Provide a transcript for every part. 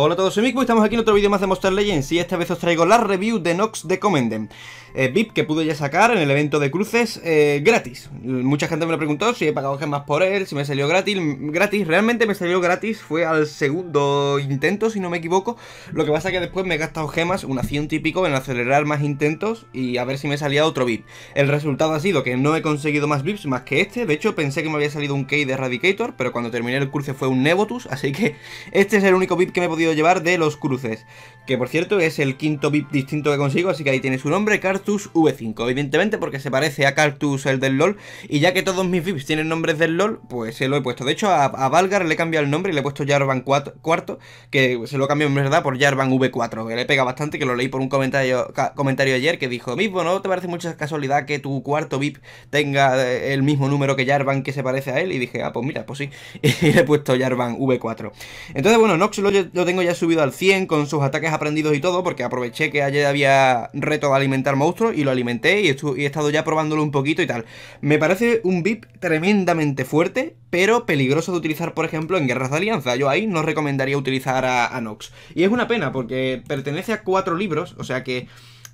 Hola a todos, soy Miku y estamos aquí en otro vídeo más de Monster Legends y esta vez os traigo la review de Nox de Commenden. Eh, VIP que pude ya sacar en el evento de cruces eh, gratis Mucha gente me lo preguntó si he pagado gemas por él, si me salió gratis Gratis, realmente me salió gratis, fue al segundo intento si no me equivoco Lo que pasa que después me he gastado gemas, una ciento y en acelerar más intentos y a ver si me salía otro VIP El resultado ha sido que no he conseguido más VIPs más que este De hecho pensé que me había salido un Key de Eradicator, pero cuando terminé el cruce fue un Nebotus Así que este es el único VIP que me he podido llevar de los cruces. Que por cierto es el quinto VIP distinto que consigo, así que ahí tiene su nombre, Cartus V5. Evidentemente porque se parece a Cartus el del LOL. Y ya que todos mis VIPs tienen nombres del LOL, pues se lo he puesto. De hecho a, Valgar le he cambiado el nombre y le he puesto Jarvan cuarto, que se lo cambio en verdad por Jarvan V4, que le pega bastante, que lo leí por un comentario, comentario ayer que dijo, mismo, ¿no te parece mucha casualidad que tu cuarto VIP tenga eh, el mismo número que Jarvan que se parece a él? Y dije, ah, pues mira, pues sí. Y le he puesto Jarvan V4. Entonces, bueno, Nox lo tengo ya subido al 100 con sus ataques aprendidos y todo, porque aproveché que ayer había reto de alimentar monstruos y lo alimenté y, he estado ya probándolo un poquito y tal. Me parece un VIP tremendamente fuerte, pero peligroso de utilizar, por ejemplo, en guerras de alianza. Yo ahí no recomendaría utilizar a, a Nox. Y es una pena, porque pertenece a cuatro libros, o sea que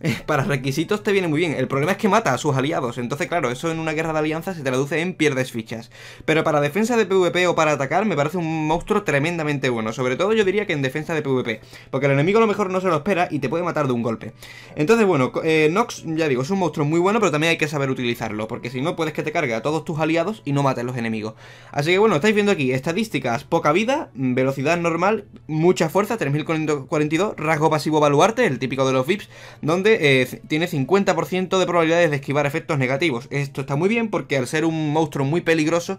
para requisitos te viene muy bien. El problema es que mata a sus aliados. Entonces, claro, eso en una guerra de alianza se traduce en pierdes fichas. Pero para defensa de PvP o para atacar, me parece un monstruo tremendamente bueno. Sobre todo yo diría que en defensa de PvP. Porque el enemigo a lo mejor no se lo espera y te puede matar de un golpe. Entonces, bueno, eh, Nox, ya digo, es un monstruo muy bueno, pero también hay que saber utilizarlo. Porque si no, puedes que te cargue a todos tus aliados y no mates los enemigos. Así que bueno, estáis viendo aquí estadísticas, poca vida, mm, velocidad normal, mucha fuerza, 3042, rasgo pasivo baluarte, el típico de los VIPs, donde eh, tiene 50% de probabilidades de esquivar efectos negativos. Esto está muy bien porque al ser un monstruo muy peligroso,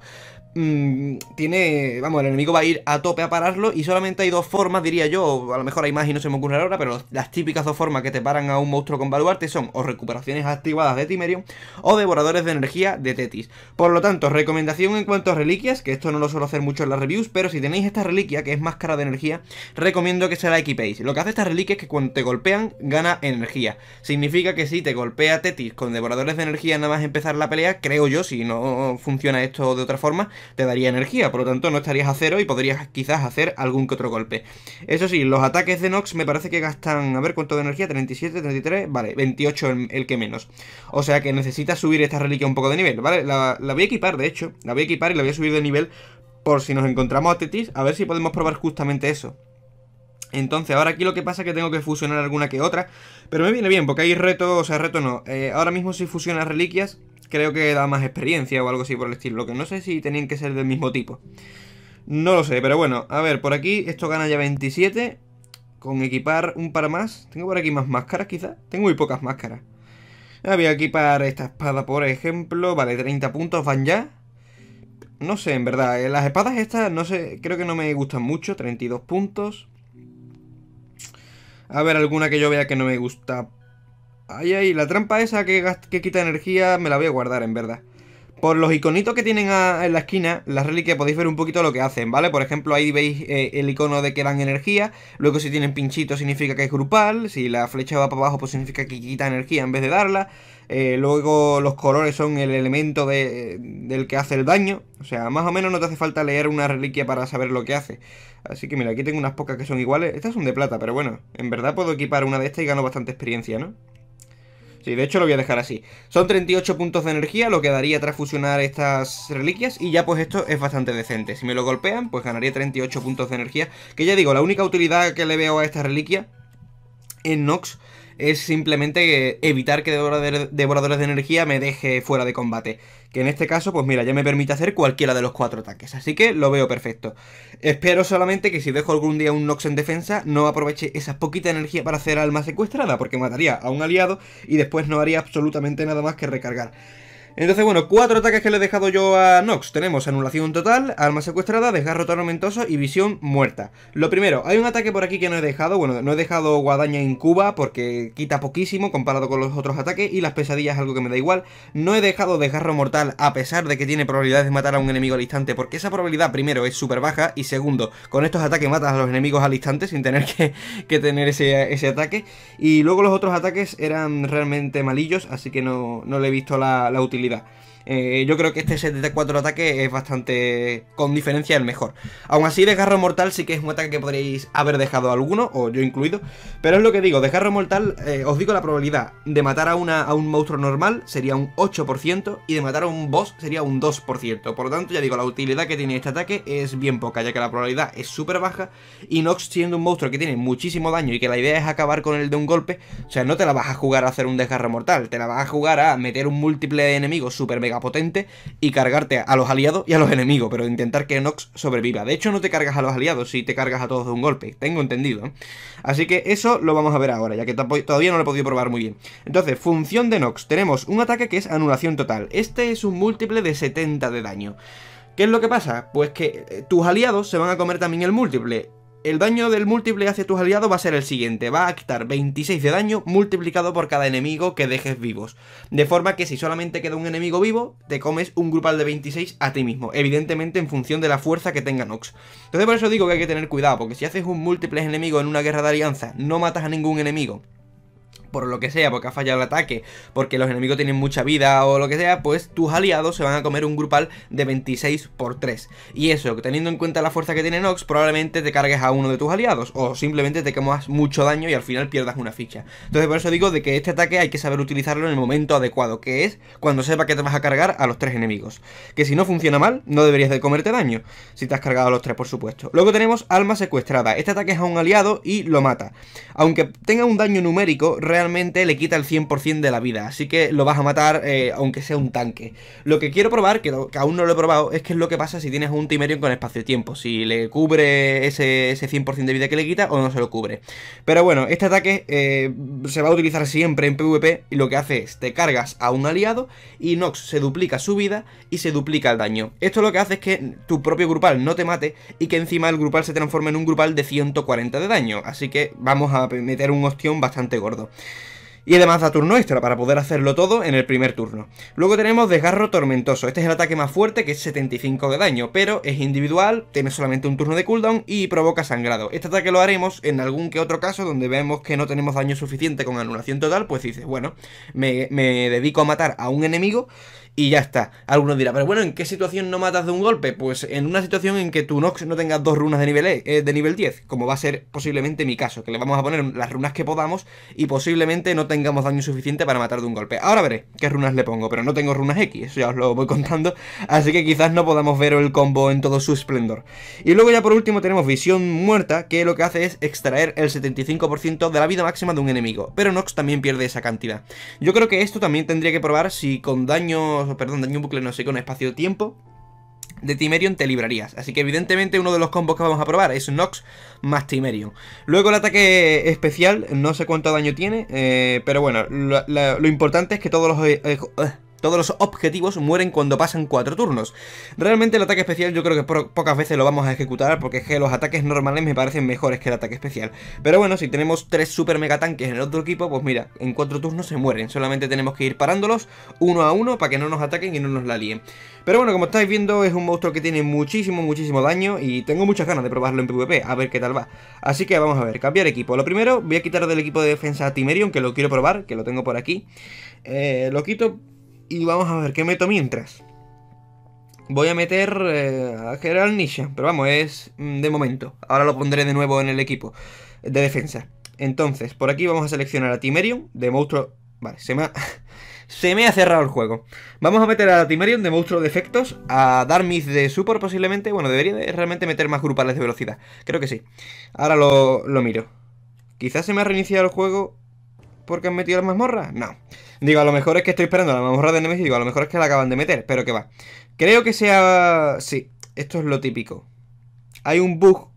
mm, tiene, vamos, el enemigo va a ir a tope a pararlo y solamente hay dos formas, diría yo, a lo mejor hay más y no se me ocurre ahora, pero las típicas dos formas que te paran a un monstruo con baluarte son o recuperaciones activadas de Timerium o devoradores de energía de Tetis. Por lo tanto, recomendación en cuanto a reliquias, que esto no lo suelo hacer mucho en las reviews, pero si tenéis esta reliquia, que es máscara de energía, recomiendo que se la equipéis. Lo que hace esta reliquia es que cuando te golpean, gana energía. Significa que si te golpea Tetis con devoradores de energía nada más empezar la pelea, creo yo, si no funciona esto de otra forma, te daría energía. Por lo tanto, no estarías a cero y podrías quizás hacer algún que otro golpe. Eso sí, los ataques de Nox me parece que gastan, a ver cuánto de energía, 37, 33, vale, 28 el, el que menos. O sea que necesitas subir esta reliquia un poco de nivel, ¿vale? La, la voy a equipar, de hecho, la voy a equipar y la voy a subir de nivel por si nos encontramos a Tetis, a ver si podemos probar justamente eso. Entonces, ahora aquí lo que pasa es que tengo que fusionar alguna que otra. Pero me viene bien, porque hay reto, o sea, reto no. Eh, ahora mismo si fusionas reliquias, creo que da más experiencia o algo así por el estilo. Lo que no sé si tenían que ser del mismo tipo. No lo sé, pero bueno. A ver, por aquí esto gana ya 27. Con equipar un par más. Tengo por aquí más máscaras quizás. Tengo muy pocas máscaras. Había voy a equipar esta espada, por ejemplo. Vale, 30 puntos van ya. No sé, en verdad. Eh, las espadas estas, no sé, creo que no me gustan mucho. 32 puntos. A ver, alguna que yo vea que no me gusta. Ay, ay, la trampa esa que, que quita energía me la voy a guardar, en verdad. Por los iconitos que tienen en la esquina, las reliquias podéis ver un poquito lo que hacen, ¿vale? Por ejemplo, ahí veis eh, el icono de que dan energía, luego si tienen pinchito significa que es grupal, si la flecha va para abajo pues significa que quita energía en vez de darla, eh, luego los colores son el elemento de, del que hace el daño. O sea, más o menos no te hace falta leer una reliquia para saber lo que hace. Así que mira, aquí tengo unas pocas que son iguales. Estas son de plata, pero bueno, en verdad puedo equipar una de estas y gano bastante experiencia, ¿no? Sí, de hecho lo voy a dejar así. Son 38 puntos de energía, lo que daría tras fusionar estas reliquias. Y ya pues esto es bastante decente. Si me lo golpean, pues ganaría 38 puntos de energía. Que ya digo, la única utilidad que le veo a esta reliquia en Nox es simplemente eh, evitar que Devoradores de Energía me deje fuera de combate. Que en este caso, pues mira, ya me permite hacer cualquiera de los cuatro ataques. Así que lo veo perfecto. Espero solamente que si dejo algún día un Nox en defensa, no aproveche esa poquita energía para hacer alma secuestrada, porque mataría a un aliado y después no haría absolutamente nada más que recargar. Entonces, bueno, cuatro ataques que le he dejado yo a Nox. Tenemos anulación total, alma secuestrada, desgarro tormentoso y visión muerta. Lo primero, hay un ataque por aquí que no he dejado. Bueno, no he dejado guadaña en Cuba porque quita poquísimo comparado con los otros ataques y las pesadillas es algo que me da igual. No he dejado desgarro mortal a pesar de que tiene probabilidades de matar a un enemigo al instante porque esa probabilidad, primero, es súper baja y segundo, con estos ataques matas a los enemigos al instante sin tener que, tener ese, ataque. Y luego los otros ataques eran realmente malillos, así que no, le he visto la utilidad vida. Eh, yo creo que este 74 ataque es bastante, con diferencia, el mejor. Aún así, desgarro mortal sí que es un ataque que podríais haber dejado alguno, o yo incluido. Pero es lo que digo, desgarro mortal, eh, os digo la probabilidad de matar a, una, a un monstruo normal sería un 8% y de matar a un boss sería un 2%. Por lo tanto, ya digo, la utilidad que tiene este ataque es bien poca, ya que la probabilidad es súper baja y Nox siendo un monstruo que tiene muchísimo daño y que la idea es acabar con él de un golpe, o sea, no te la vas a jugar a hacer un desgarro mortal, te la vas a jugar a meter un múltiple de enemigos mega potente y cargarte a los aliados y a los enemigos, pero intentar que Nox sobreviva. De hecho, no te cargas a los aliados si te cargas a todos de un golpe, tengo entendido. ¿eh? Así que eso lo vamos a ver ahora, ya que todavía no lo he podido probar muy bien. Entonces, función de Nox. Tenemos un ataque que es anulación total. Este es un múltiple de 70 de daño. ¿Qué es lo que pasa? Pues que eh, tus aliados se van a comer también el múltiple el daño del múltiple hacia tus aliados va a ser el siguiente, va a quitar 26 de daño multiplicado por cada enemigo que dejes vivos. De forma que si solamente queda un enemigo vivo, te comes un grupal de 26 a ti mismo, evidentemente en función de la fuerza que tenga Nox. Entonces por eso digo que hay que tener cuidado, porque si haces un múltiple enemigo en una guerra de alianza, no matas a ningún enemigo por lo que sea, porque ha fallado el ataque, porque los enemigos tienen mucha vida o lo que sea, pues tus aliados se van a comer un grupal de 26 por 3. Y eso, teniendo en cuenta la fuerza que tiene Nox, probablemente te cargues a uno de tus aliados o simplemente te comas mucho daño y al final pierdas una ficha. Entonces por eso digo de que este ataque hay que saber utilizarlo en el momento adecuado, que es cuando sepa que te vas a cargar a los tres enemigos. Que si no funciona mal, no deberías de comerte daño, si te has cargado a los tres por supuesto. Luego tenemos Alma Secuestrada. Este ataque es a un aliado y lo mata. Aunque tenga un daño numérico, realmente le quita el 100% de la vida, así que lo vas a matar eh, aunque sea un tanque. Lo que quiero probar, que, aún no lo he probado, es que es lo que pasa si tienes un Timerion con espacio-tiempo, si le cubre ese, 100% de vida que le quita o no se lo cubre. Pero bueno, este ataque eh, se va a utilizar siempre en PvP y lo que hace es te cargas a un aliado y Nox se duplica su vida y se duplica el daño. Esto lo que hace es que tu propio grupal no te mate y que encima el grupal se transforme en un grupal de 140 de daño, así que vamos a meter un ostión bastante gordo y además da turno extra para poder hacerlo todo en el primer turno. Luego tenemos Desgarro Tormentoso, este es el ataque más fuerte que es 75 de daño, pero es individual, tiene solamente un turno de cooldown y provoca sangrado. Este ataque lo haremos en algún que otro caso donde vemos que no tenemos daño suficiente con anulación total, pues dices, bueno, me, me dedico a matar a un enemigo y ya está. Algunos dirán, pero bueno, ¿en qué situación no matas de un golpe? Pues en una situación en que tu Nox no tenga dos runas de nivel, eh, de nivel 10, como va a ser posiblemente mi caso, que le vamos a poner las runas que podamos y posiblemente no tengamos daño suficiente para matar de un golpe. Ahora veré qué runas le pongo, pero no tengo runas X, eso ya os lo voy contando, así que quizás no podamos ver el combo en todo su esplendor. Y luego ya por último tenemos Visión Muerta, que lo que hace es extraer el 75% de la vida máxima de un enemigo, pero Nox también pierde esa cantidad. Yo creo que esto también tendría que probar si con daños o perdón, daño bucle no sé, con espacio-tiempo, de Timerion te librarías. Así que evidentemente uno de los combos que vamos a probar es Nox más Timerion. Luego el ataque especial, no sé cuánto daño tiene, eh, pero bueno, lo, importante es que todos los... Eh, eh, todos los objetivos mueren cuando pasan 4 turnos. Realmente el ataque especial yo creo que pocas veces lo vamos a ejecutar porque es que los ataques normales me parecen mejores que el ataque especial. Pero bueno, si tenemos tres super mega tanques en el otro equipo, pues mira, en 4 turnos se mueren. Solamente tenemos que ir parándolos uno a uno para que no nos ataquen y no nos la líen. Pero bueno, como estáis viendo es un monstruo que tiene muchísimo, muchísimo daño y tengo muchas ganas de probarlo en PvP, a ver qué tal va. Así que vamos a ver, cambiar equipo. Lo primero, voy a quitar del equipo de defensa a Timerion, que lo quiero probar, que lo tengo por aquí. Eh, lo quito y vamos a ver qué meto mientras. Voy a meter eh, a General Nisha, pero vamos, es mm, de momento. Ahora lo pondré de nuevo en el equipo de defensa. Entonces, por aquí vamos a seleccionar a Timerion de monstruo... Vale, se me ha... se me ha cerrado el juego. Vamos a meter a Timerion de monstruo de efectos, a Darmis de super posiblemente. Bueno, debería realmente meter más grupales de velocidad. Creo que sí. Ahora lo, lo miro. Quizás se me ha reiniciado el juego porque han metido las mazmorras. No. Digo, a lo mejor es que estoy esperando la mamorra de Nemesis. Digo, a lo mejor es que la acaban de meter. Pero que va. Creo que sea... Sí, esto es lo típico. Hay un bug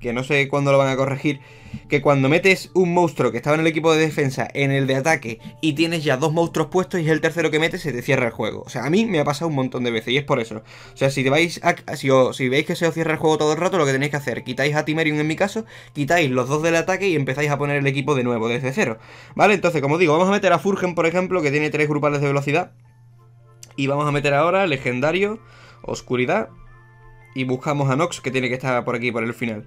que no sé cuándo lo van a corregir, que cuando metes un monstruo que estaba en el equipo de defensa en el de ataque y tienes ya dos monstruos puestos y es el tercero que metes, se te cierra el juego. O sea, a mí me ha pasado un montón de veces y es por eso. O sea, si vais si, veis que se os cierra el juego todo el rato, lo que tenéis que hacer, quitáis a Timerium en mi caso, quitáis los dos del ataque y empezáis a poner el equipo de nuevo, desde cero. ¿Vale? Entonces, como digo, vamos a meter a Furgen, por ejemplo, que tiene tres grupales de velocidad. Y vamos a meter ahora legendario, oscuridad y buscamos a Nox, que tiene que estar por aquí, por el final.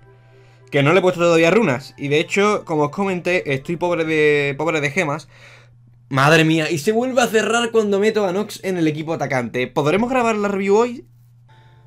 Que no le he puesto todavía runas. Y de hecho, como os comenté, estoy pobre de, de gemas. Madre mía, y se vuelve a cerrar cuando meto a Nox en el equipo atacante. ¿Podremos grabar la review hoy?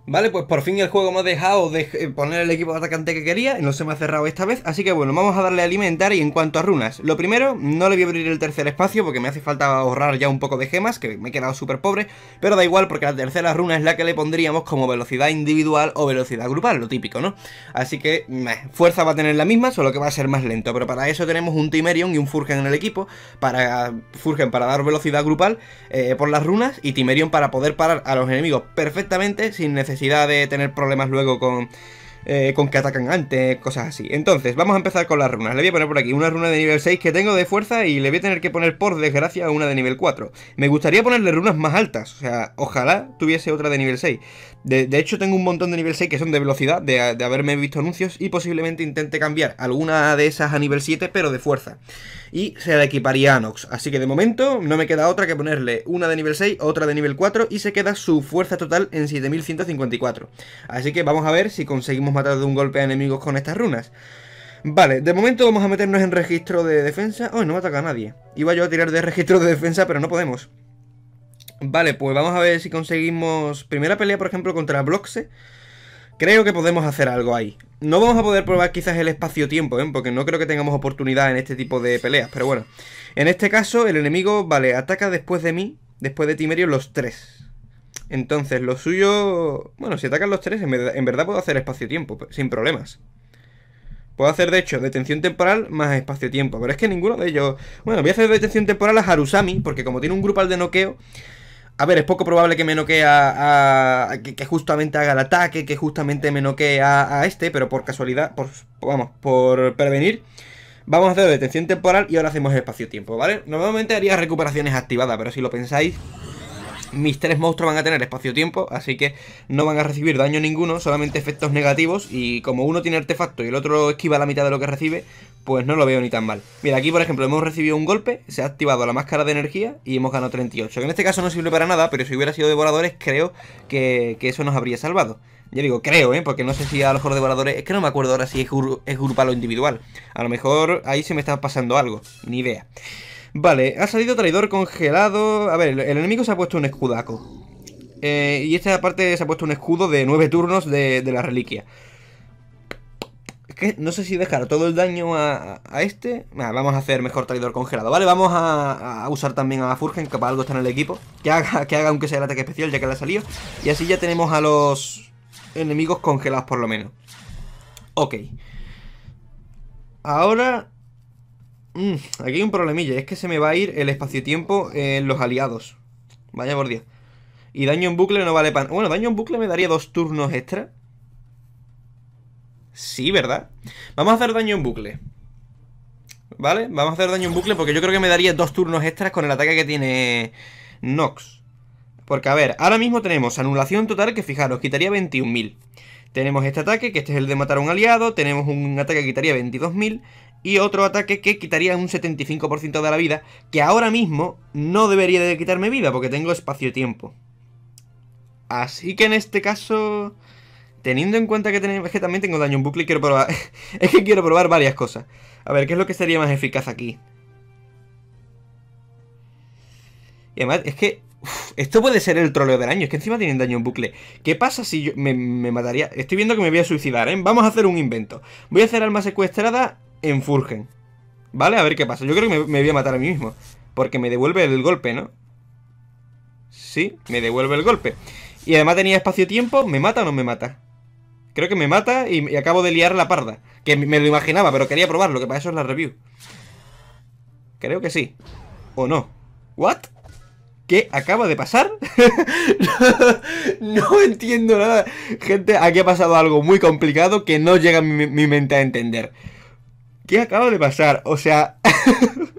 Vale, pues por fin el juego me ha dejado de eh, poner el equipo de atacante que quería y no se me ha cerrado esta vez, así que bueno, vamos a darle a alimentar y en cuanto a runas, lo primero, no le voy a abrir el tercer espacio porque me hace falta ahorrar ya un poco de gemas, que me he quedado súper pobre, pero da igual porque la tercera runa es la que le pondríamos como velocidad individual o velocidad grupal, lo típico, ¿no? Así que, fuerza va a tener la misma, solo que va a ser más lento, pero para eso tenemos un Timerion y un Furgen en el equipo, para Furgen para dar velocidad grupal eh, por las runas y Timerion para poder parar a los enemigos perfectamente sin necesidad necesidad de tener problemas luego con eh, con que atacan antes, cosas así. Entonces, vamos a empezar con las runas. Le voy a poner por aquí una runa de nivel 6 que tengo de fuerza y le voy a tener que poner, por desgracia, una de nivel 4. Me gustaría ponerle runas más altas, o sea, ojalá tuviese otra de nivel 6. De, hecho, tengo un montón de nivel 6 que son de velocidad, de, haberme visto anuncios, y posiblemente intente cambiar alguna de esas a nivel 7, pero de fuerza. Y se la equiparía a Nox. Así que de momento no me queda otra que ponerle una de nivel 6, otra de nivel 4, y se queda su fuerza total en 7154. Así que vamos a ver si conseguimos matar de un golpe a enemigos con estas runas. Vale, de momento vamos a meternos en registro de defensa. oh, no me ataca nadie! Iba yo a tirar de registro de defensa, pero no podemos. Vale, pues vamos a ver si conseguimos... Primera pelea, por ejemplo, contra Bloxe. Creo que podemos hacer algo ahí. No vamos a poder probar quizás el espacio-tiempo, ¿eh? Porque no creo que tengamos oportunidad en este tipo de peleas, pero bueno. En este caso, el enemigo, vale, ataca después de mí, después de Timerio, los tres. Entonces, lo suyo... Bueno, si atacan los tres, en verdad, puedo hacer espacio-tiempo, sin problemas. Puedo hacer, de hecho, detención temporal más espacio-tiempo. Pero es que ninguno de ellos... Bueno, voy a hacer detención temporal a Harusami, porque como tiene un grupal de noqueo... A ver, es poco probable que me noquee a... que, justamente haga el ataque, que justamente me noquee a, a este, pero por casualidad, por, vamos, por prevenir... Vamos a hacer detención temporal y ahora hacemos espacio-tiempo, ¿vale? Normalmente haría recuperaciones activadas, pero si lo pensáis, mis tres monstruos van a tener espacio-tiempo, así que no van a recibir daño ninguno, solamente efectos negativos. Y como uno tiene artefacto y el otro esquiva la mitad de lo que recibe, pues no lo veo ni tan mal. Mira, aquí por ejemplo hemos recibido un golpe, se ha activado la máscara de energía y hemos ganado 38. Que en este caso no sirve para nada, pero si hubiera sido devoradores creo que, eso nos habría salvado. Ya digo, creo, ¿eh? Porque no sé si a lo mejor devoradores... Es que no me acuerdo ahora si es, es grupal o individual. A lo mejor ahí se me está pasando algo. Ni idea. Vale, ha salido traidor congelado. A ver, el enemigo se ha puesto un escudaco. Eh, y esta parte se ha puesto un escudo de nueve turnos de, la reliquia. Es que no sé si dejar todo el daño a, este. vamos a hacer mejor traidor congelado. Vale, vamos a, usar también a Furgen, que para algo está en el equipo. Que haga, que haga aunque sea el ataque especial, ya que le ha salido. Y así ya tenemos a los enemigos congelados por lo menos. Ok. Ahora Mm, aquí hay un problemilla, es que se me va a ir el espacio-tiempo en los aliados. Vaya por Dios. Y daño en bucle no vale pan. Bueno, daño en bucle me daría dos turnos extra. Sí, ¿verdad? Vamos a hacer daño en bucle. ¿Vale? Vamos a hacer daño en bucle porque yo creo que me daría dos turnos extras con el ataque que tiene Nox. Porque, a ver, ahora mismo tenemos anulación total que, fijaros, quitaría 21.000. Tenemos este ataque, que este es el de matar a un aliado. Tenemos un ataque que quitaría 22.000 y otro ataque que quitaría un 75% de la vida, que ahora mismo no debería de quitarme vida porque tengo espacio-tiempo. Así que en este caso, teniendo en cuenta que, también tengo daño en bucle, quiero probar... es que quiero probar varias cosas. A ver, ¿qué es lo que sería más eficaz aquí? Y además, es que... esto puede ser el troleo del año, es que encima tienen daño en bucle. ¿Qué pasa si yo me, me mataría? Estoy viendo que me voy a suicidar, ¿eh? Vamos a hacer un invento. Voy a hacer alma secuestrada en ¿Vale? A ver qué pasa. Yo creo que me, voy a matar a mí mismo. Porque me devuelve el golpe, ¿no? Sí, me devuelve el golpe. Y además tenía espacio-tiempo. ¿Me mata o no me mata? Creo que me mata y, acabo de liar la parda. Que me lo imaginaba, pero quería probarlo, que para eso es la review. Creo que sí. ¿O no? ¿What? ¿Qué acaba de pasar? no, entiendo nada. Gente, aquí ha pasado algo muy complicado que no llega mi, mi mente a entender. ¿Qué acaba de pasar? O sea...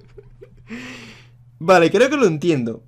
vale, creo que lo entiendo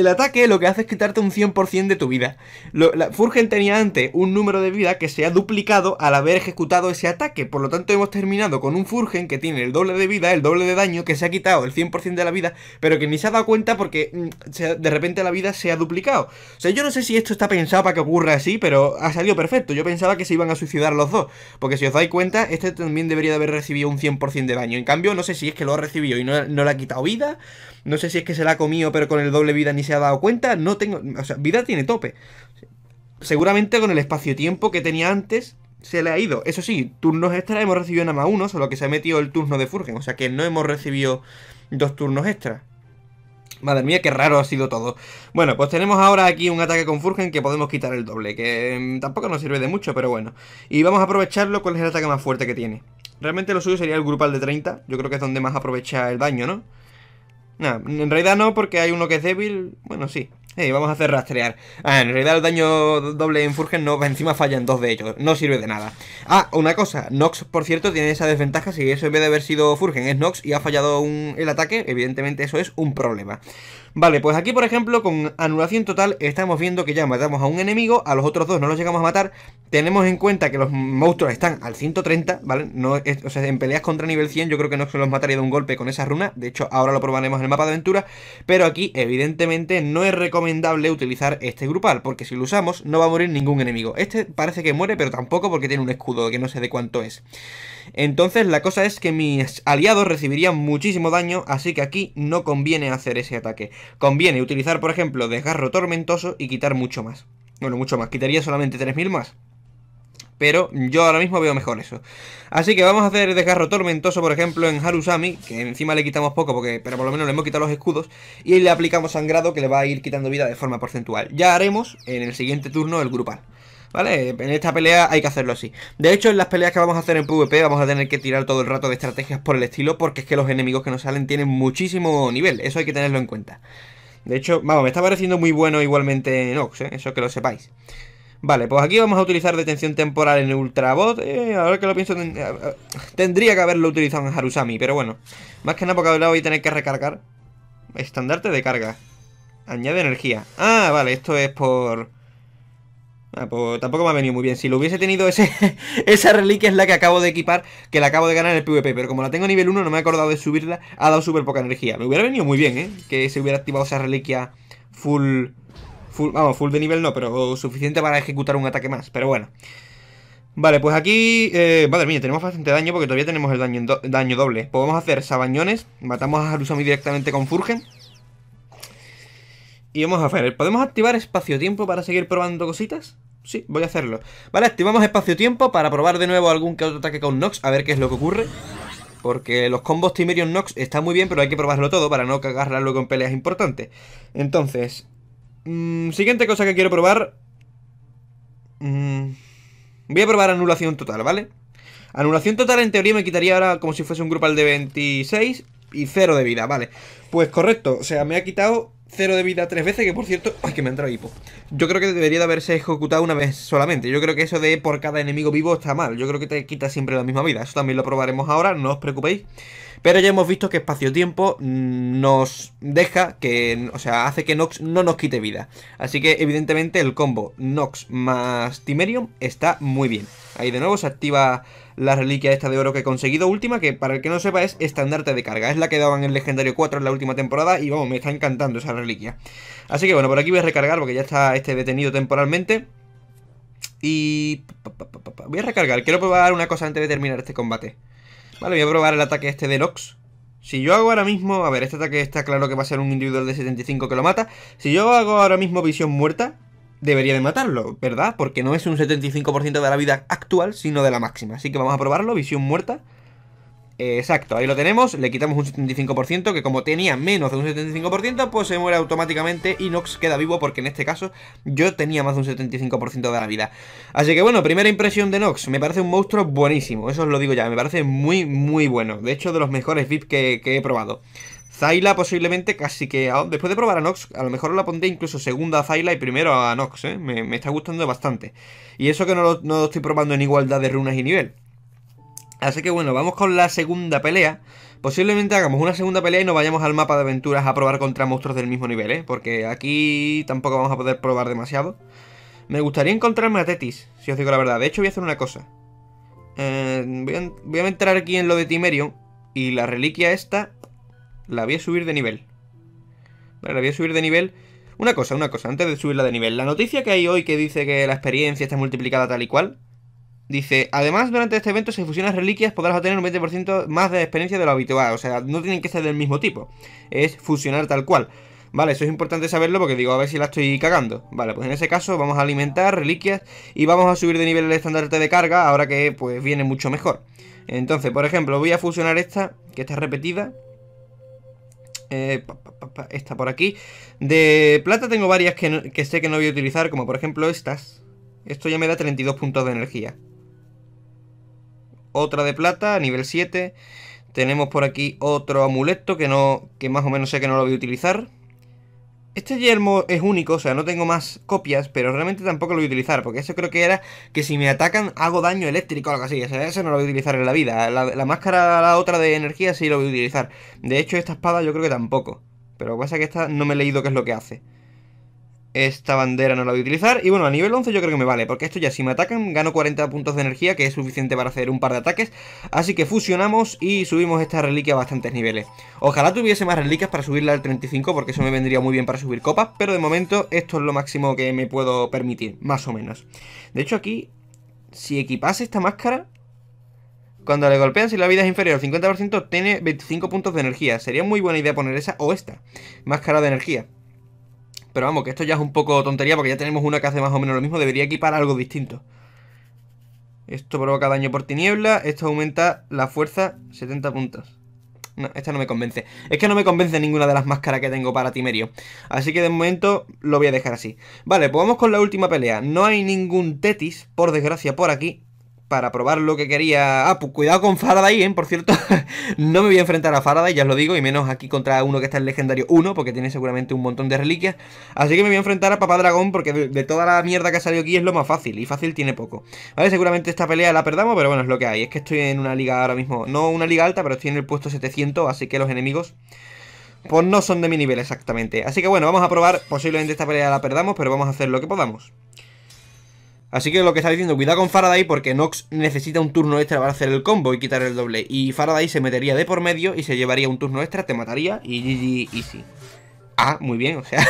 el ataque lo que hace es quitarte un 100% de tu vida. la, Furgen tenía antes un número de vida que se ha duplicado al haber ejecutado ese ataque. Por lo tanto, hemos terminado con un Furgen que tiene el doble de vida, el doble de daño, que se ha quitado el 100% de la vida, pero que ni se ha dado cuenta porque mm, de repente la vida se ha duplicado. O sea, yo no sé si esto está pensado para que ocurra así, pero ha salido perfecto. Yo pensaba que se iban a suicidar los dos. Porque si os dais cuenta, este también debería de haber recibido un 100% de daño. En cambio, no sé si es que lo ha recibido y no, no le ha quitado vida. No sé si es que se la ha comido, pero con el doble vida ni se ha dado cuenta, no tengo. O sea, vida tiene tope. Seguramente con el espacio-tiempo que tenía antes se le ha ido. Eso sí, turnos extra hemos recibido nada más uno, solo que se ha metido el turno de Furgen. O sea que no hemos recibido dos turnos extra. Madre mía, qué raro ha sido todo. Bueno, pues tenemos ahora aquí un ataque con Furgen que podemos quitar el doble, que mm, tampoco nos sirve de mucho, pero bueno. Y vamos a aprovecharlo, cuál es el ataque más fuerte que tiene. Realmente lo suyo sería el grupal de 30, yo creo que es donde más aprovecha el daño, ¿no? Nada, en realidad no, porque hay uno que es débil. Bueno, sí. Y vamos a hacer rastrear. Ah, en realidad el daño doble en Furgen no, encima fallan dos de ellos, no sirve de nada. Ah, una cosa, Nox, por cierto, tiene esa desventaja, si eso en vez de haber sido Furgen es Nox y ha fallado el ataque, evidentemente eso es un problema. Vale, pues aquí por ejemplo con anulación total estamos viendo que ya matamos a un enemigo, a los otros dos no los llegamos a matar, tenemos en cuenta que los monstruos están al 130, ¿vale? No, o sea, en peleas contra nivel 100 yo creo que no se los mataría de un golpe con esa runa, de hecho ahora lo probaremos en el mapa de aventura, pero aquí evidentemente no es recomendable recomendable utilizar este grupal, porque si lo usamos no va a morir ningún enemigo. Este parece que muere, pero tampoco porque tiene un escudo, que no sé de cuánto es. Entonces la cosa es que mis aliados recibirían muchísimo daño, así que aquí no conviene hacer ese ataque. Conviene utilizar, por ejemplo, desgarro tormentoso y quitar mucho más. Bueno, mucho más, quitaría solamente 3.000 más. Pero yo ahora mismo veo mejor eso. Así que vamos a hacer desgarro tormentoso, por ejemplo, en Harusami, que encima le quitamos poco, porque, pero por lo menos le hemos quitado los escudos, y le aplicamos sangrado que le va a ir quitando vida de forma porcentual. Ya haremos en el siguiente turno el grupal. ¿Vale? En esta pelea hay que hacerlo así. De hecho, en las peleas que vamos a hacer en PvP vamos a tener que tirar todo el rato de estrategias por el estilo, porque es que los enemigos que nos salen tienen muchísimo nivel. Eso hay que tenerlo en cuenta. De hecho, vamos, me está pareciendo muy bueno igualmente en Ox, ¿eh? eso que lo sepáis. Vale, pues aquí vamos a utilizar detención temporal en Ultrabot. Eh, ahora que lo pienso, eh, tendría que haberlo utilizado en Harusami, pero bueno. Más que nada porque ahora voy a tener que recargar. Estandarte de carga. Añade energía. Ah, vale, esto es por... Ah, pues tampoco me ha venido muy bien. Si lo hubiese tenido ese, esa reliquia es la que acabo de equipar, que la acabo de ganar en el PvP. Pero como la tengo a nivel 1, no me he acordado de subirla. Ha dado súper poca energía. Me hubiera venido muy bien, ¿eh? Que se hubiera activado esa reliquia full Full, vamos, full de nivel no, pero suficiente para ejecutar un ataque más. Pero bueno. Vale, pues aquí... Eh, madre mía, tenemos bastante daño porque todavía tenemos el daño, daño doble. Podemos pues hacer sabañones. Matamos a Harusami directamente con Furgen. Y vamos a hacer... ¿Podemos activar espacio-tiempo para seguir probando cositas? Sí, voy a hacerlo. Vale, activamos espacio-tiempo para probar de nuevo algún que otro ataque con Nox. A ver qué es lo que ocurre. Porque los combos Timerion Nox están muy bien, pero hay que probarlo todo para no cagarla con peleas importantes. Entonces, Mm, siguiente cosa que quiero probar. Mm, voy a probar anulación total, ¿vale? Anulación total en teoría me quitaría ahora como si fuese un grupal de 26 y 0 de vida, ¿vale? Pues correcto, o sea, me ha quitado Cero de vida tres veces, que por cierto, ay que me ha entrado hipo. Yo creo que debería de haberse ejecutado una vez solamente. Yo creo que eso de por cada enemigo vivo está mal. Yo creo que te quita siempre la misma vida. Eso también lo probaremos ahora, no os preocupéis. Pero ya hemos visto que espacio-tiempo mm, nos deja que, o sea, hace que Nox no nos quite vida. Así que evidentemente el combo Nox más Timerium está muy bien. Ahí de nuevo se activa la reliquia esta de oro que he conseguido. Última, que para el que no sepa es estandarte de carga. Es la que daban en Legendario 4 en la última temporada y vamos, me está encantando esa reliquia. Así que bueno, por aquí voy a recargar porque ya está este detenido temporalmente. Y... Voy a recargar. Quiero probar una cosa antes de terminar este combate. Vale, voy a probar el ataque este de Nox. Si yo hago ahora mismo... A ver, este ataque está claro que va a ser un individual de 75 que lo mata. Si yo hago ahora mismo visión muerta, debería de matarlo, ¿verdad? Porque no es un 75% de la vida actual, sino de la máxima. Así que vamos a probarlo, visión muerta. Eh, exacto, ahí lo tenemos, le quitamos un 75%, que como tenía menos de un 75%, pues se muere automáticamente y Nox queda vivo, porque en este caso yo tenía más de un 75% de la vida. Así que bueno, primera impresión de Nox, me parece un monstruo buenísimo, eso os lo digo ya, me parece muy, muy bueno. De hecho, de los mejores VIP que he probado. Zaila posiblemente casi que... Después de probar a Nox, a lo mejor la pondré incluso segunda a Zaila y primero a Nox, ¿eh? Me, está gustando bastante. Y eso que no lo, estoy probando en igualdad de runas y nivel. Así que bueno, vamos con la segunda pelea. Posiblemente hagamos una segunda pelea y nos vayamos al mapa de aventuras a probar contra monstruos del mismo nivel, ¿eh? Porque aquí tampoco vamos a poder probar demasiado. Me gustaría encontrarme a Tetis, si os digo la verdad. De hecho, voy a hacer una cosa. Eh, voy, voy, a, entrar aquí en lo de Timerion y la reliquia esta la voy a subir de nivel. Vale, la voy a subir de nivel. Una cosa, una cosa, antes de subirla de nivel. La noticia que hay hoy que dice que la experiencia está multiplicada tal y cual. Dice, además durante este evento si fusionas reliquias podrás obtener un 20% más de experiencia de lo habitual. O sea, no tienen que ser del mismo tipo. Es fusionar tal cual. Vale, eso es importante saberlo porque digo, a ver si la estoy cagando. Vale, pues en ese caso vamos a alimentar reliquias y vamos a subir de nivel el estandarte de carga ahora que pues viene mucho mejor. Entonces, por ejemplo, voy a fusionar esta, que está repetida. Eh, esta por aquí. De plata tengo varias que, sé que no voy a utilizar, como por ejemplo estas. Esto ya me da 32 puntos de energía. Otra de plata, nivel 7. Tenemos por aquí otro amuleto que, no, que más o menos sé que no lo voy a utilizar. Este yermo es único, o sea, no tengo más copias, pero realmente tampoco lo voy a utilizar, porque eso creo que era que si me atacan hago daño eléctrico o algo así, eso no lo voy a utilizar en la vida. La, la máscara, la otra de energía sí lo voy a utilizar. De hecho, esta espada yo creo que tampoco, pero lo que pasa es que esta no me he leído qué es lo que hace. Esta bandera no la voy a utilizar. Y bueno, a nivel 11 yo creo que me vale, porque esto ya si me atacan gano 40 puntos de energía, que es suficiente para hacer un par de ataques. Así que fusionamos y subimos esta reliquia a bastantes niveles. Ojalá tuviese más reliquias para subirla al 35, porque eso me vendría muy bien para subir copas, pero de momento esto es lo máximo que me puedo permitir, más o menos. De hecho aquí, si equipase esta máscara, cuando le golpean, si la vida es inferior al 50%, tiene 25 puntos de energía. Sería muy buena idea poner esa o esta. Máscara de energía. Pero vamos, que esto ya es un poco tontería porque ya tenemos una que hace más o menos lo mismo. Debería equipar algo distinto. Esto provoca daño por tiniebla. Esto aumenta la fuerza 70 puntos. No, esta no me convence. Es que no me convence ninguna de las máscaras que tengo para Timerio. Así que de momento lo voy a dejar así. Vale, pues vamos con la última pelea. No hay ningún Tetis, por desgracia, por aquí para probar lo que quería. Ah, pues cuidado con Faraday, ¿eh? Por cierto, no me voy a enfrentar a Faraday, ya os lo digo, y menos aquí contra uno que está en legendario 1, porque tiene seguramente un montón de reliquias. Así que me voy a enfrentar a Papá Dragón, porque de toda la mierda que ha salido aquí es lo más fácil, y fácil tiene poco. Vale, seguramente esta pelea la perdamos, pero bueno, es lo que hay. Es que estoy en una liga ahora mismo, no una liga alta, pero estoy en el puesto 700, así que los enemigos... Pues no son de mi nivel exactamente. Así que bueno, vamos a probar. Posiblemente esta pelea la perdamos, pero vamos a hacer lo que podamos. Así que lo que está diciendo, cuidado con Faraday porque Nox necesita un turno extra para hacer el combo y quitar el doble. Y Faraday se metería de por medio y se llevaría un turno extra, te mataría y GG Ah, muy bien, o sea...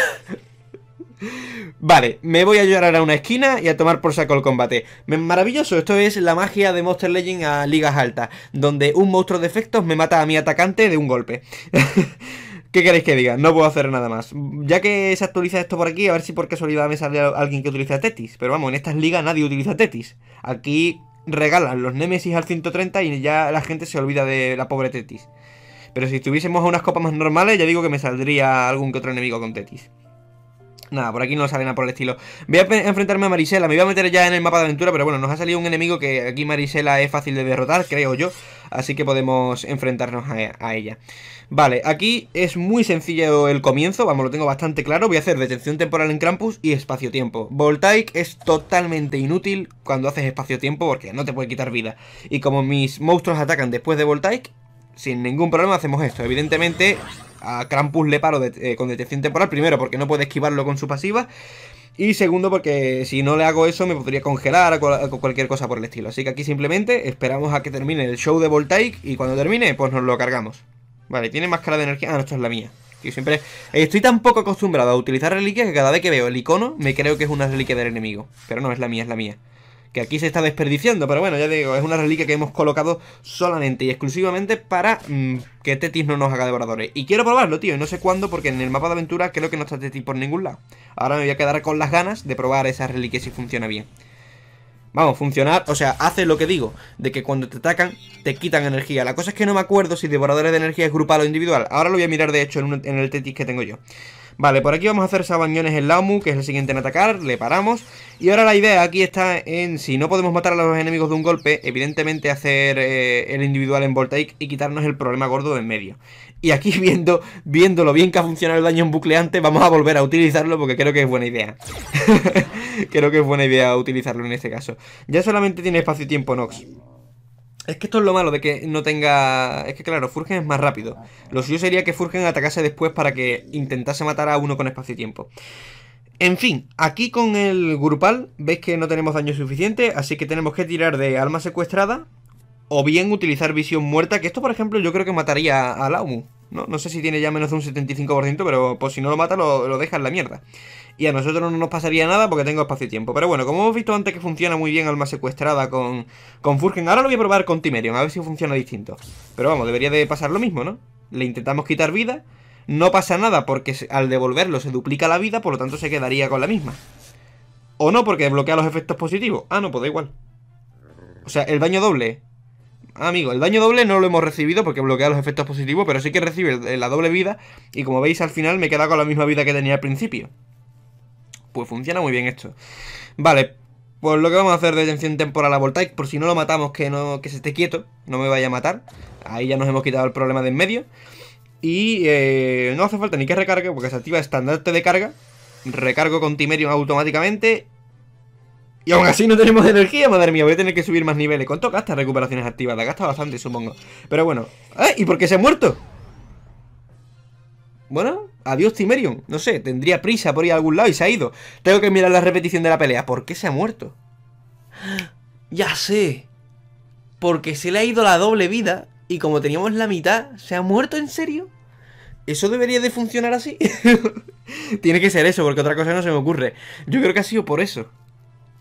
vale, me voy a llorar a una esquina y a tomar por saco el combate. Maravilloso, esto es la magia de Monster Legend a ligas altas, donde un monstruo de efectos me mata a mi atacante de un golpe. ¿Qué queréis que diga? No puedo hacer nada más. Ya que se actualiza esto por aquí, a ver si por casualidad me sale alguien que utiliza Tetis. Pero vamos, en estas ligas nadie utiliza Tetis. Aquí regalan los Nemesis al 130 y ya la gente se olvida de la pobre Tetis. Pero si tuviésemos unas copas más normales, ya digo que me saldría algún que otro enemigo con Tetis. Nada, por aquí no sale nada por el estilo. Voy a enfrentarme a Marisela. Me voy a meter ya en el mapa de aventura, pero bueno, nos ha salido un enemigo que aquí Marisela es fácil de derrotar, creo yo. Así que podemos enfrentarnos a, a ella. Vale, aquí es muy sencillo el comienzo. Vamos, lo tengo bastante claro. Voy a hacer detención temporal en Krampus y espacio-tiempo. Voltaic es totalmente inútil cuando haces espacio-tiempo porque no te puede quitar vida. Y como mis monstruos atacan después de Voltaic, sin ningún problema hacemos esto. Evidentemente, a Krampus le paro eh, con detección temporal. Primero, porque no puede esquivarlo con su pasiva. Y segundo, porque si no le hago eso me podría congelar o cualquier cosa por el estilo. Así que aquí simplemente esperamos a que termine el show de Voltaic y cuando termine, pues nos lo cargamos. Vale, tiene máscara de energía. Ah, no, esta es la mía. Yo siempre eh, estoy tan poco acostumbrado a utilizar reliquias que cada vez que veo el icono me creo que es una reliquia del enemigo. Pero no, es la mía, es la mía que aquí se está desperdiciando, pero bueno, ya digo, es una reliquia que hemos colocado solamente y exclusivamente para mm, que este Tetis no nos haga devoradores. Y quiero probarlo, tío, y no sé cuándo, porque en el mapa de aventura creo que no está Tetis por ningún lado. Ahora me voy a quedar con las ganas de probar esa reliquia si funciona bien. Vamos, funcionar, o sea, hace lo que digo, de que cuando te atacan, te quitan energía. La cosa es que no me acuerdo si devoradores de energía es grupal o individual. Ahora lo voy a mirar, de hecho, en, en el Tetis que tengo yo. Vale, por aquí vamos a hacer sabañones en Lamu, que es el siguiente en atacar, le paramos. Y ahora la idea aquí está en, si no podemos matar a los enemigos de un golpe, evidentemente hacer eh, el individual en Voltaic y quitarnos el problema gordo de en medio. Y aquí viendo, viendo lo bien que ha funcionado el daño en bucleante, vamos a volver a utilizarlo porque creo que es buena idea. creo que es buena idea utilizarlo en este caso. Ya solamente tiene espacio y tiempo Nox. Es que esto es lo malo de que no tenga... Es que claro, Furgen es más rápido. Lo suyo sería que Furgen atacase después para que intentase matar a uno con espacio y tiempo. En fin, aquí con el grupal veis que no tenemos daño suficiente, así que tenemos que tirar de alma secuestrada o bien utilizar visión muerta, que esto por ejemplo yo creo que mataría a Laumu. No, sé si tiene ya menos de un 75%, pero pues si no lo mata lo, lo deja en la mierda. Y a nosotros no nos pasaría nada porque tengo espacio y tiempo. Pero bueno, como hemos visto antes que funciona muy bien Alma Secuestrada con, con ahora lo voy a probar con Timerion, a ver si funciona distinto. Pero vamos, debería de pasar lo mismo, ¿no? Le intentamos quitar vida, no pasa nada porque al devolverlo se duplica la vida, por lo tanto se quedaría con la misma. O no, porque bloquea los efectos positivos. Ah, no, pues da igual. O sea, el daño doble Ah, amigo, el daño doble no lo hemos recibido porque bloquea los efectos positivos, pero sí que recibe la doble vida. Y como veis, al final me queda con la misma vida que tenía al principio. Pues funciona muy bien esto. Vale, pues lo que vamos a hacer de detención temporal a Voltaic, por si no lo matamos, que no que se esté quieto, no me vaya a matar. Ahí ya nos hemos quitado el problema de en medio. Y eh, no hace falta ni que recargue, porque se activa estandarte de carga. Recargo con Timerium automáticamente y aún así no tenemos energía, madre mía. Voy a tener que subir más niveles. ¿Cuánto gasta recuperaciones activas? La gasta bastante, supongo. Pero bueno. ¿Y por qué se ha muerto? Bueno, adiós Timerion. No sé, tendría prisa por ir a algún lado y se ha ido. Tengo que mirar la repetición de la pelea. ¿Por qué se ha muerto? Ya sé. Porque se le ha ido la doble vida y como teníamos la mitad, ¿se ha muerto en serio? ¿Eso debería de funcionar así? Tiene que ser eso, porque otra cosa no se me ocurre. Yo creo que ha sido por eso.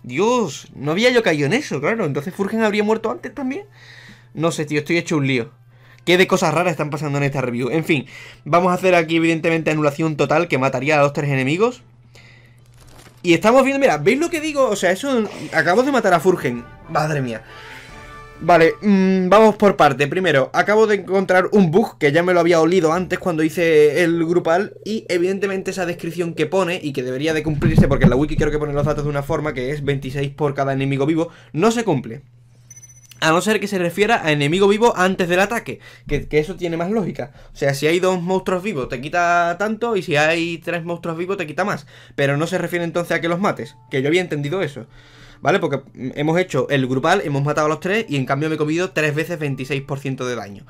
Dios, no había yo caído en eso, claro. Entonces Furgen habría muerto antes también. No sé, tío, estoy hecho un lío. Qué de cosas raras están pasando en esta review. En fin, vamos a hacer aquí evidentemente anulación total que mataría a los tres enemigos. Y estamos viendo, mira, ¿veis lo que digo? O sea, eso... acabo de matar a Furgen. Madre mía. Vale, mm, vamos por parte. Primero, acabo de encontrar un bug que ya me lo había olido antes cuando hice el grupal y evidentemente esa descripción que pone y que debería de cumplirse porque en la wiki creo que pone los datos de una forma que es 26 por cada enemigo vivo, no se cumple. A no ser que se refiera a enemigo vivo antes del ataque, que, que eso tiene más lógica. O sea, si hay dos monstruos vivos te quita tanto y si hay tres monstruos vivos te quita más. Pero no se refiere entonces a que los mates, que yo había entendido eso. ¿vale? Porque hemos hecho el grupal, hemos matado a los tres y en cambio me he comido tres veces 26% de daño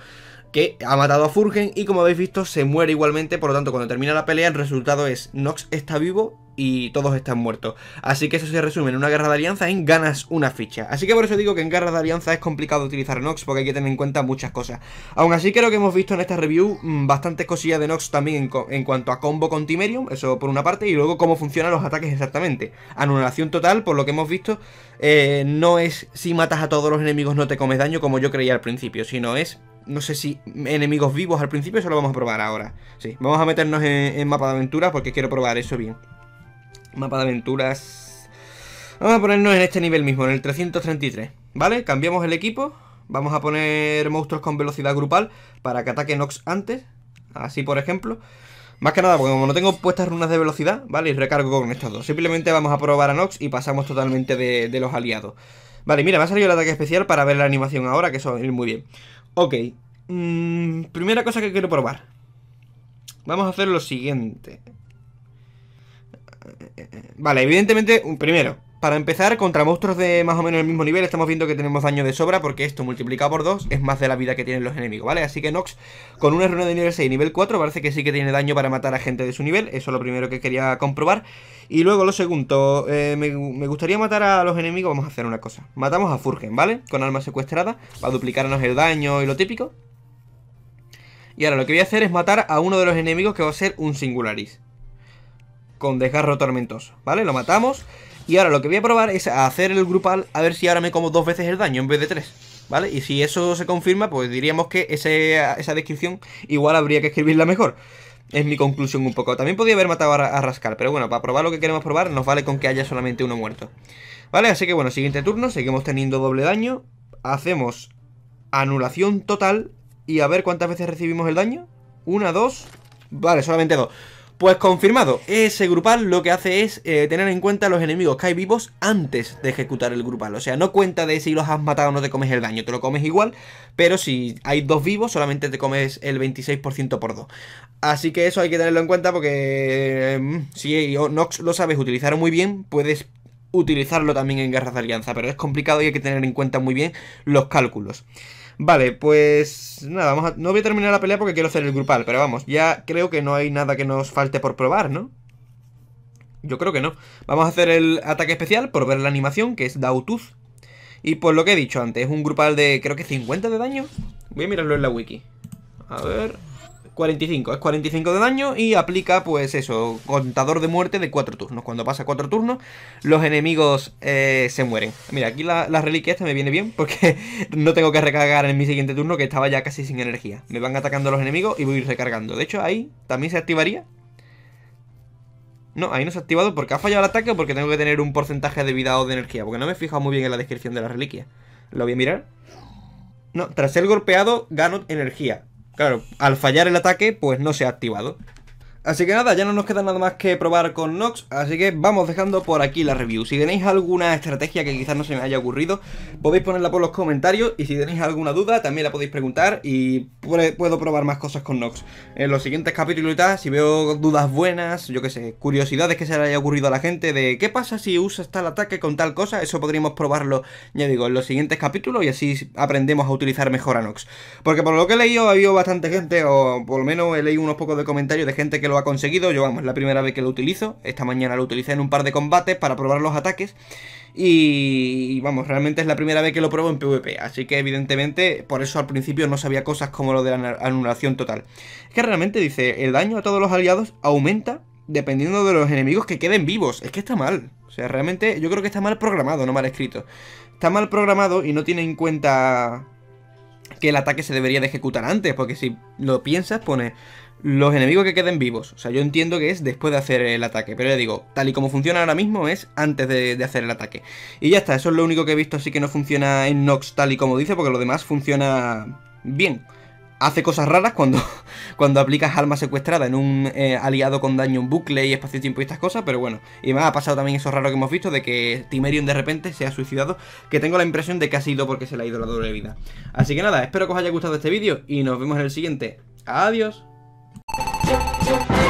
que ha matado a Furgen y como habéis visto se muere igualmente, por lo tanto cuando termina la pelea el resultado es Nox está vivo y todos están muertos. Así que eso se resume en una guerra de alianza en ganas una ficha. Así que por eso digo que en guerra de alianza es complicado utilizar Nox porque hay que tener en cuenta muchas cosas. Aún así creo que hemos visto en esta review mm, bastantes cosillas de Nox también en, cuanto a combo con Timerium, eso por una parte, y luego cómo funcionan los ataques exactamente. Anulación total, por lo que hemos visto, eh, no es si matas a todos los enemigos no te comes daño como yo creía al principio, sino es no sé si enemigos vivos al principio, eso lo vamos a probar ahora. Sí, vamos a meternos en, mapa de aventura porque quiero probar eso bien. Mapa de aventuras. Vamos a ponernos en este nivel mismo, en el 333. ¿Vale? Cambiamos el equipo. Vamos a poner monstruos con velocidad grupal para que ataque Nox antes. Así, por ejemplo. Más que nada, porque como no tengo puestas runas de velocidad, ¿vale? Y recargo con estos dos. Simplemente vamos a probar a Nox y pasamos totalmente de, los aliados. Vale, mira, va a salir el ataque especial para ver la animación ahora, que eso va a ir muy bien. Ok. Mm, primera cosa que quiero probar. Vamos a hacer lo siguiente. Vale, evidentemente, primero, para empezar, contra monstruos de más o menos el mismo nivel estamos viendo que tenemos daño de sobra porque esto multiplicado por 2 es más de la vida que tienen los enemigos, ¿vale? Así que Nox, con una runa de nivel 6 y nivel 4 parece que sí que tiene daño para matar a gente de su nivel, eso es lo primero que quería comprobar. Y luego lo segundo, eh, me, gustaría matar a los enemigos, vamos a hacer una cosa. Matamos a Furgen, ¿vale? Con alma secuestrada, a duplicarnos el daño y lo típico. Y ahora lo que voy a hacer es matar a uno de los enemigos que va a ser un Singularis con desgarro tormentoso, ¿vale? Lo matamos. Y ahora lo que voy a probar es hacer el grupal a ver si ahora me como dos veces el daño en vez de tres, ¿vale? Y si eso se confirma, pues diríamos que esa descripción igual habría que escribirla mejor. Es mi conclusión un poco. También podía haber matado a, a Rascal, pero bueno, para probar lo que queremos probar nos vale con que haya solamente uno muerto. ¿Vale? Así que bueno, siguiente turno, seguimos teniendo doble daño. Hacemos anulación total y a ver cuántas veces recibimos el daño. Una, dos... Vale, solamente dos. Pues confirmado, ese grupal lo que hace es eh, tener en cuenta los enemigos que hay vivos antes de ejecutar el grupal. O sea, no cuenta de si los has matado o no te comes el daño, te lo comes igual, pero si hay dos vivos solamente te comes el 26% por dos Así que eso hay que tenerlo en cuenta porque eh, mm, si Nox lo sabes utilizar muy bien, puedes utilizarlo también en guerras de alianza, pero es complicado y hay que tener en cuenta muy bien los cálculos. Vale, pues nada, vamos a... no voy a terminar la pelea porque quiero hacer el grupal, pero vamos, ya creo que no hay nada que nos falte por probar, ¿no? Yo creo que no. Vamos a hacer el ataque especial por ver la animación, que es Dautuz. Y por lo que he dicho antes, es un grupal de creo que 50 de daño. Voy a mirarlo en la wiki. A ver... 45, es 45 de daño y aplica pues eso, contador de muerte de 4 turnos. Cuando pasa 4 turnos, los enemigos eh, se mueren. Mira, aquí la, reliquia esta me viene bien porque no tengo que recargar en mi siguiente turno que estaba ya casi sin energía. Me van atacando los enemigos y voy ir recargando. De hecho, ahí también se activaría. No, ahí no se ha activado porque ha fallado el ataque o porque tengo que tener un porcentaje de vida o de energía. Porque no me he fijado muy bien en la descripción de la reliquia. Lo voy a mirar. No, tras ser golpeado, gano energía. Claro, al fallar el ataque, pues no se ha activado. Así que nada, ya no nos queda nada más que probar con Nox, así que vamos dejando por aquí la review. Si tenéis alguna estrategia que quizás no se me haya ocurrido, podéis ponerla por los comentarios y si tenéis alguna duda también la podéis preguntar y puedo probar más cosas con Nox. En los siguientes capítulos y tal, si veo dudas buenas, yo qué sé, curiosidades que se le haya ocurrido a la gente de qué pasa si usas tal ataque con tal cosa, eso podríamos probarlo, ya digo, en los siguientes capítulos y así aprendemos a utilizar mejor a Nox. Porque por lo que he leído ha habido bastante gente, o por lo menos he leído unos pocos de comentarios de gente que lo ha conseguido. Yo, vamos, es la primera vez que lo utilizo. Esta mañana lo utilicé en un par de combates para probar los ataques. Y, vamos, realmente es la primera vez que lo pruebo en PvP. Así que, evidentemente, por eso al principio no sabía cosas como lo de la anulación total. Es que realmente dice, el daño a todos los aliados aumenta dependiendo de los enemigos que queden vivos. Es que está mal. O sea, realmente yo creo que está mal programado, no mal escrito. Está mal programado y no tiene en cuenta que el ataque se debería de ejecutar antes, porque si lo piensas, pone los enemigos que queden vivos. O sea, yo entiendo que es después de hacer el ataque, pero ya digo, tal y como funciona ahora mismo es antes de, hacer el ataque. Y ya está, eso es lo único que he visto así que no funciona en Nox tal y como dice, porque lo demás funciona bien. Hace cosas raras cuando, cuando aplicas alma secuestrada en un eh, aliado con daño en bucle y espacio-tiempo y estas cosas, pero bueno. Y me ha pasado también eso raro que hemos visto de que Timerion de repente se ha suicidado, que tengo la impresión de que ha sido porque se le ha ido la doble vida. Así que nada, espero que os haya gustado este vídeo y nos vemos en el siguiente. Adiós. Thank you.